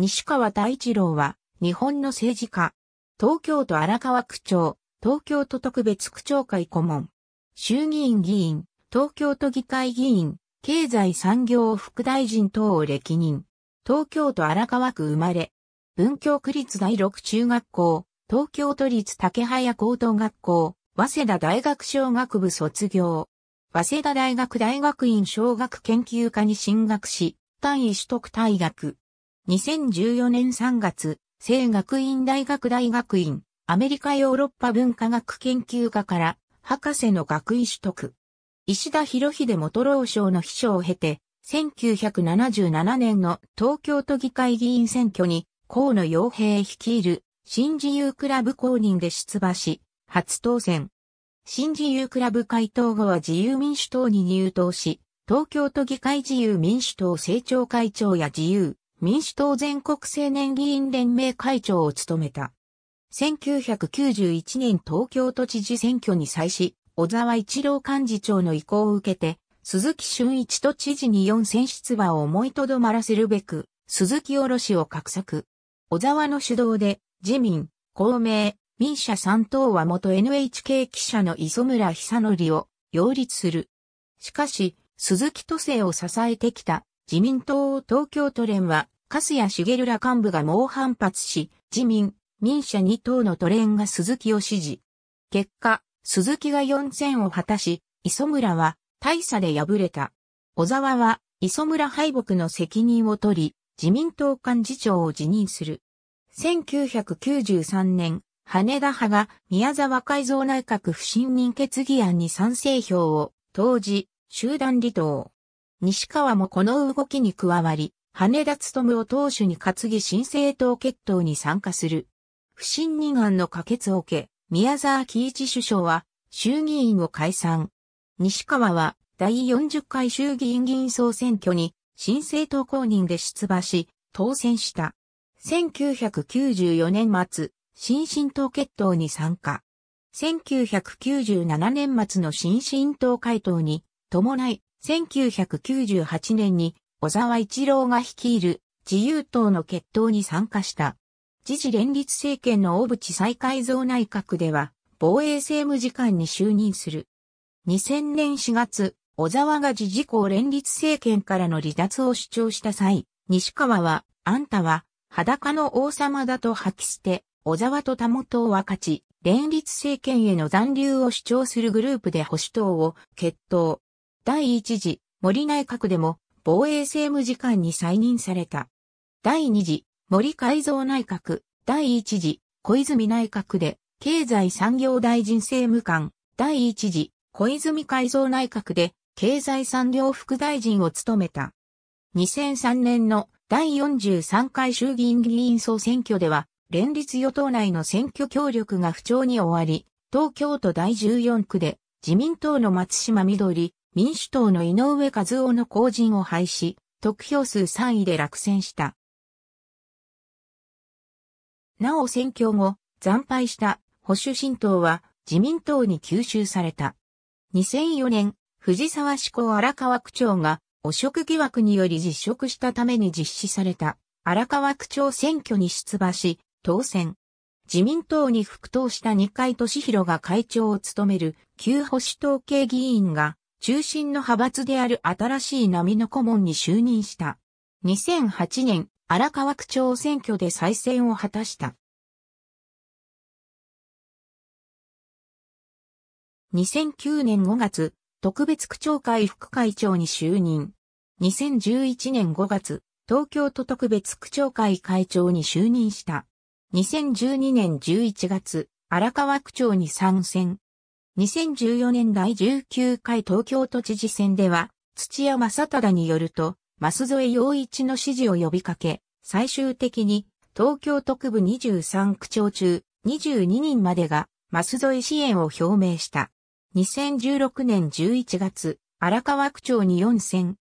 西川太一郎は、日本の政治家、東京都荒川区長、東京都特別区長会顧問、衆議院議員、東京都議会議員、経済産業副大臣等を歴任、東京都荒川区生まれ、文京区立第六中学校、東京都立竹早高等学校、早稲田大学小学部卒業。早稲田大学大学院小学研究科に進学し、単位取得大学、2014年3月、聖学院大学大学院、アメリカヨーロッパ文化学研究科から、博士の学位取得。石田博秀元老省の秘書を経て、1977年の東京都議会議員選挙に、河野洋平率いる新自由クラブ公認で出馬し、初当選。新自由クラブ回答後は自由民主党に入党し、東京都議会自由民主党政調会長や自由民主党全国青年議員連盟会長を務めた。1991年東京都知事選挙に際し、小沢一郎幹事長の意向を受けて、鈴木俊一都知事に4選出馬を思いとどまらせるべく、鈴木卸を画策。小沢の主導で、自民、公明、民社三党は元 NHK 記者の磯村久則を擁立する。しかし、鈴木都政を支えてきた自民党東京都連は、粕谷茂ら幹部が猛反発し、自民、民社2党の都連が鈴木を支持。結果、鈴木が4選を果たし、磯村は大差で敗れた。小沢は磯村敗北の責任を取り、自民党幹事長を辞任する。1993年、羽田派が宮沢改造内閣不信任決議案に賛成票を投じ、集団離党。西川もこの動きに加わり、羽田勤を党首に担ぎ新政党決闘に参加する。不信任案の可決を受け、宮沢喜一首相は衆議院を解散。西川は第40回衆議院議員総選挙に新政党公認で出馬し、当選した。1994年末、新進党決闘に参加。1997年末の新進党回答に伴い、1998年に小沢一郎が率いる自由党の決闘に参加した。自治連立政権の大渕再改造内閣では防衛政務次官に就任する。2000年4月、小沢が自治公連立政権からの離脱を主張した際、西川は、あんたは裸の王様だと吐き捨て、小沢と田本を分かち、連立政権への残留を主張するグループで保守党を決闘。第一次森内閣でも防衛政務次官に再任された。第二次森改造内閣、第一次小泉内閣で経済産業大臣政務官、第一次小泉改造内閣で経済産業副大臣を務めた。2003年の第43回衆議院議員総選挙では、連立与党内の選挙協力が不調に終わり、東京都第14区で自民党の松島緑、民主党の井上和夫の後陣を廃止、得票数3位で落選した。なお選挙後、惨敗した保守新党は自民党に吸収された。2004年、藤沢志向荒川区長が汚職疑惑により実職したために実施された荒川区長選挙に出馬し、当選。自民党に復党した二階俊博が会長を務める旧保守党系議員が中心の派閥である新しい波の顧問に就任した。2008年、荒川区長選挙で再選を果たした。2009年5月、特別区長会副会長に就任。2011年5月、東京都特別区長会会長に就任した。2012年11月、荒川区長に参戦。2014年第19回東京都知事選では、土屋正忠によると、舛添洋一の支持を呼びかけ、最終的に東京都区部23区長中22人までが舛添支援を表明した。2016年11月、荒川区長に4選。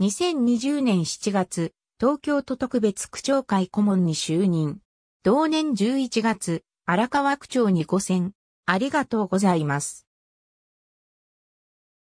2020年7月、東京都特別区長会顧問に就任。同年11月、荒川区長に5選。ありがとうございます。